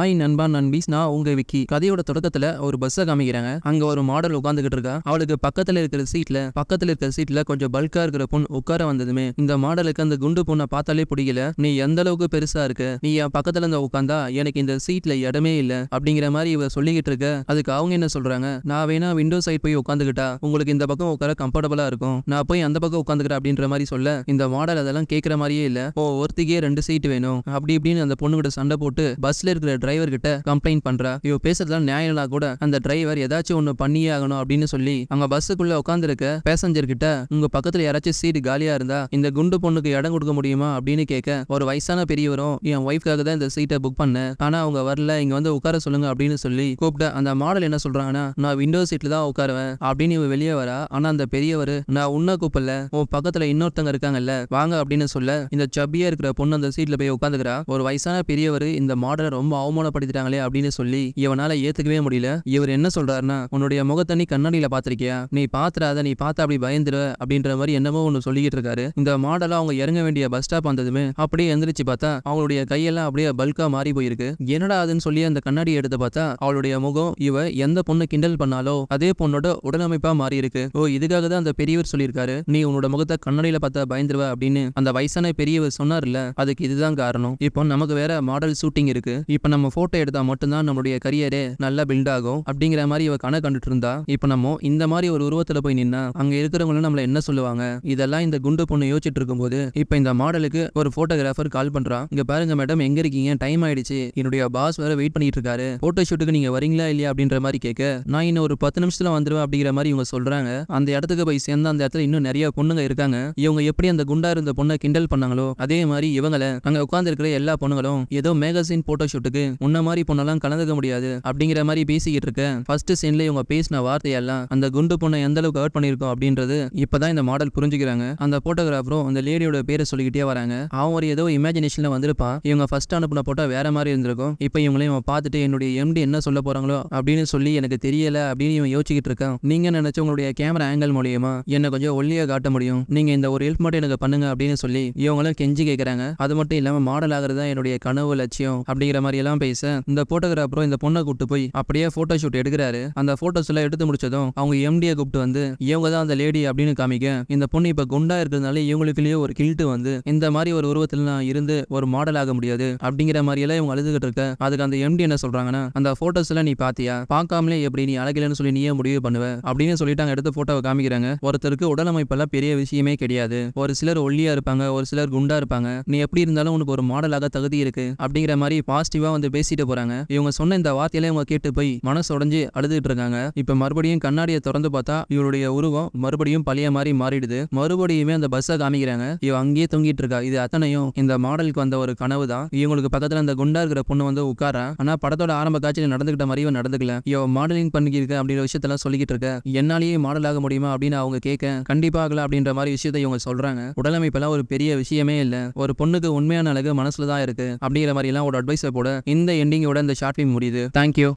ஆய் நண்பா நண்பீஸ் நான் உங்க விக்கி கதையோட தொடக்கத்துல ஒரு பஸ்ஸை காமிக்கிறாங்க அங்க ஒரு மாடல் உட்காந்துக்கிட்டு இருக்கா அவளுக்கு பக்கத்துல இருக்கிற சீட்ல பக்கத்துல இருக்கிற சீட்ல கொஞ்சம் பல்கா இருக்கிற பொண்ணு உட்கார வந்ததுமே இந்த மாடலுக்கு அந்த குண்டு பொண்ணை பார்த்தாலே பிடிக்கல நீ எந்த அளவுக்கு பெருசா இருக்கு நீ என் பக்கத்துல இருந்து உட்காந்தா எனக்கு இந்த சீட்ல இடமே இல்ல அப்படிங்கிற மாதிரி இவ சொல்லிக்கிட்டு இருக்க அதுக்கு அவங்க என்ன சொல்றாங்க நான் வேணா விண்டோ சைட் போய் உட்காந்துக்கிட்டா உங்களுக்கு இந்த பக்கம் உட்கார கம்ஃபர்டபுளா இருக்கும் நான் போய் அந்த பக்கம் உட்காந்துக்கிறேன் அப்படின்ற மாதிரி சொல்ல இந்த மாடல் அதெல்லாம் கேட்கற மாதிரியே இல்ல ஓ ஒருத்திக்கே ரெண்டு சீட் வேணும் அப்படி இப்படின்னு அந்த கூட சண்டை போட்டு பஸ்ல இருக்கிற இருக்கிற டிரைவர் கிட்ட கம்ப்ளைண்ட் பண்றா இவ பேசுறதுலாம் நியாயம்னா கூட அந்த டிரைவர் ஏதாச்சும் ஒன்னு பண்ணியே ஆகணும் அப்படின்னு சொல்லி அங்க பஸ்ஸுக்குள்ள உட்காந்துருக்க பேசஞ்சர் கிட்ட உங்க பக்கத்துல யாராச்சும் சீட் காலியா இருந்தா இந்த குண்டு பொண்ணுக்கு இடம் கொடுக்க முடியுமா அப்படின்னு கேட்க ஒரு வயசான பெரியவரும் என் ஒய்ஃப்காக தான் இந்த சீட்டை புக் பண்ணேன் ஆனா அவங்க வரல இங்க வந்து உட்கார சொல்லுங்க அப்படின்னு சொல்லி கூப்பிட்ட அந்த மாடல் என்ன சொல்றாங்கன்னா நான் விண்டோ சீட்ல தான் உட்காருவேன் அப்படின்னு இவ வெளியே வரா ஆனா அந்த பெரியவர் நான் உன்ன கூப்பிடல உன் பக்கத்துல இன்னொருத்தங்க இருக்காங்கல்ல வாங்க அப்படின்னு சொல்ல இந்த சப்பியா இருக்கிற பொண்ணு அந்த சீட்ல போய் உட்காந்துக்கிறா ஒரு வயசான பெரியவர் இந்த மாடலை ரொம்ப அவமானப்படுத்திட்டாங்களே அப்படின்னு சொல்லி இவனால ஏத்துக்கவே முடியல இவர் என்ன சொல்றாருன்னா உன்னுடைய முகத்தை நீ கண்ணாடியில பாத்திருக்கியா நீ பாத்துறாத நீ பார்த்தா அப்படி பயந்துரு அப்படின்ற மாதிரி என்னமோ ஒன்னு சொல்லிக்கிட்டு இருக்காரு இந்த மாடலா அவங்க இறங்க வேண்டிய பஸ் ஸ்டாப் வந்ததுமே அப்படியே எந்திரிச்சு பார்த்தா அவளுடைய கையெல்லாம் அப்படியே பல்கா மாறி போயிருக்கு என்னடா அதுன்னு சொல்லி அந்த கண்ணாடி எடுத்து பார்த்தா அவளுடைய முகம் இவ எந்த பொண்ணு கிண்டல் பண்ணாலோ அதே பொண்ணோட உடலமைப்பா மாறி இருக்கு ஓ இதுக்காக தான் அந்த பெரியவர் சொல்லியிருக்காரு நீ உன்னோட முகத்தை கண்ணாடியில பார்த்தா பயந்துருவ அப்படின்னு அந்த வயசான பெரியவர் சொன்னார் இல்ல அதுக்கு இதுதான் காரணம் இப்போ நமக்கு வேற மாடல் ஷூட்டிங் இருக்கு இப்போ நம்ம போட்டோ எடுத்தா மட்டும்தான் நம்மளுடைய கரியரே நல்லா பில்ட் ஆகும் அப்படிங்கிற மாதிரி இவ கணக்கு கண்டுட்டு இருந்தா இப்ப நம்ம இந்த மாதிரி ஒரு உருவத்துல போய் நின்னா அங்க இருக்கிறவங்களும் நம்மள என்ன சொல்லுவாங்க இதெல்லாம் இந்த குண்டு பொண்ணு யோசிச்சுட்டு இருக்கும்போது இப்ப இந்த மாடலுக்கு ஒரு போட்டோகிராஃபர் கால் பண்றான் இங்க பாருங்க மேடம் எங்க இருக்கீங்க டைம் ஆயிடுச்சு என்னுடைய பாஸ் வேற வெயிட் பண்ணிட்டு இருக்காரு போட்டோ ஷூட்டுக்கு நீங்க வரீங்களா இல்லையா அப்படின்ற மாதிரி கேட்க நான் இன்னும் ஒரு பத்து நிமிஷத்துல வந்துருவேன் அப்படிங்கிற மாதிரி இவங்க சொல்றாங்க அந்த இடத்துக்கு போய் சேர்ந்து அந்த இடத்துல இன்னும் நிறைய பொண்ணுங்க இருக்காங்க இவங்க எப்படி அந்த குண்டா இருந்த பொண்ணை கிண்டல் பண்ணாங்களோ அதே மாதிரி இவங்களை அங்க உட்கார்ந்து இருக்கிற எல்லா பொண்ணுங்களும் ஏதோ மேகசின் போட்டோ ஷூட்டுக்கு உன்ன மாதிரி பொண்ணெல்லாம் கலந்துக்க முடியாது அப்படிங்கிற மாதிரி பேசிக்கிட்டு இருக்க ஃபர்ஸ்ட் சீன்ல இவங்க பேசின வார்த்தையெல்லாம் அந்த குண்டு பொண்ணை எந்த அளவுக்கு ஹர்ட் பண்ணிருக்கோம் அப்படின்றது இப்பதான் இந்த மாடல் புரிஞ்சுக்கிறாங்க அந்த போட்டோகிராஃபரும் அந்த லேடியோட பேரை சொல்லிக்கிட்டே வராங்க அவன் ஒரு ஏதோ இமேஜினேஷன்ல வந்திருப்பான் இவங்க ஃபர்ஸ்ட் அனுப்பின போட்டோ வேற மாதிரி இருந்திருக்கும் இப்போ இவங்களையும் இவன் பார்த்துட்டு என்னுடைய எம்டி என்ன சொல்ல போறாங்களோ அப்படின்னு சொல்லி எனக்கு தெரியல அப்படின்னு இவன் யோசிச்சுக்கிட்டு இருக்கான் நீங்க நினைச்ச உங்களுடைய கேமரா ஆங்கிள் மூலியமா என்ன கொஞ்சம் ஒல்லியா காட்ட முடியும் நீங்க இந்த ஒரு ஹெல்ப் மட்டும் எனக்கு பண்ணுங்க அப்படின்னு சொல்லி இவங்களும் கெஞ்சி கேட்கறாங்க அது மட்டும் இல்லாம மாடல் ஆகிறது தான் என்னுடைய கனவு லட்சியம் அப்படிங்கிற மாதிரி எல்லாம் எல்லாம் பேச இந்த போட்டோகிராஃபரும் இந்த பொண்ணை கூப்பிட்டு போய் அப்படியே போட்டோ ஷூட் எடுக்கிறாரு அந்த போட்டோஸ் எல்லாம் எடுத்து முடிச்சதும் அவங்க எம்டியை கூப்பிட்டு வந்து இவங்க தான் அந்த லேடி அப்படின்னு காமிக்க இந்த பொண்ணு இப்ப குண்டா இருக்கிறதுனால இவங்களுக்குள்ளயே ஒரு கில்ட்டு வந்து இந்த மாதிரி ஒரு உருவத்தில் நான் இருந்து ஒரு மாடல் ஆக முடியாது அப்படிங்கிற மாதிரி எல்லாம் இவங்க அழுதுகிட்டு இருக்க அதுக்கு அந்த எம்டி என்ன சொல்றாங்கன்னா அந்த போட்டோஸ் எல்லாம் நீ பாத்தியா பார்க்காமலே எப்படி நீ அழகிலன்னு சொல்லி நீயே முடிவு பண்ணுவ அப்படின்னு சொல்லிட்டாங்க எடுத்து போட்டோவை காமிக்கிறாங்க ஒருத்தருக்கு உடலமைப்பெல்லாம் பெரிய விஷயமே கிடையாது ஒரு சிலர் ஒல்லியா இருப்பாங்க ஒரு சிலர் குண்டா இருப்பாங்க நீ எப்படி இருந்தாலும் உனக்கு ஒரு மாடலாக தகுதி இருக்கு அப்படிங்கிற மாதிரி பாசிட்டிவா தான் வந்து பேசிட்டு போறாங்க இவங்க சொன்ன இந்த வார்த்தையில இவங்க கேட்டு போய் மனசு உடஞ்சு அழுதுட்டு இருக்காங்க இப்ப மறுபடியும் கண்ணாடியை திறந்து பார்த்தா இவருடைய உருவம் மறுபடியும் பழைய மாதிரி மாறிடுது மறுபடியுமே அந்த பஸ்ஸை காமிக்கிறாங்க இவ அங்கேயே தொங்கிட்டு இருக்கா இது அத்தனையும் இந்த மாடலுக்கு வந்த ஒரு கனவு தான் இவங்களுக்கு பக்கத்துல அந்த குண்டா இருக்கிற பொண்ணு வந்து உட்கார ஆனா படத்தோட ஆரம்ப காட்சியில் நடந்துகிட்ட மாதிரி இவன் நடந்துக்கல இவ மாடலிங் பண்ணிக்கிருக்க அப்படின்ற விஷயத்தெல்லாம் சொல்லிக்கிட்டு இருக்க என்னாலேயே மாடல் ஆக முடியுமா அப்படின்னு அவங்க கேட்க கண்டிப்பாகல அப்படின்ற மாதிரி விஷயத்த இவங்க சொல்றாங்க உடலமைப்பெல்லாம் ஒரு பெரிய விஷயமே இல்ல ஒரு பொண்ணுக்கு உண்மையான அழகு மனசுல தான் இருக்கு அப்படிங்கிற மாதிரி எல்லாம் ஒரு அட்வைஸை போட இந்த எண்டிங்கோட இந்த ஷார்ட் ஃபிலிம் முடியுது தேங்க்யூ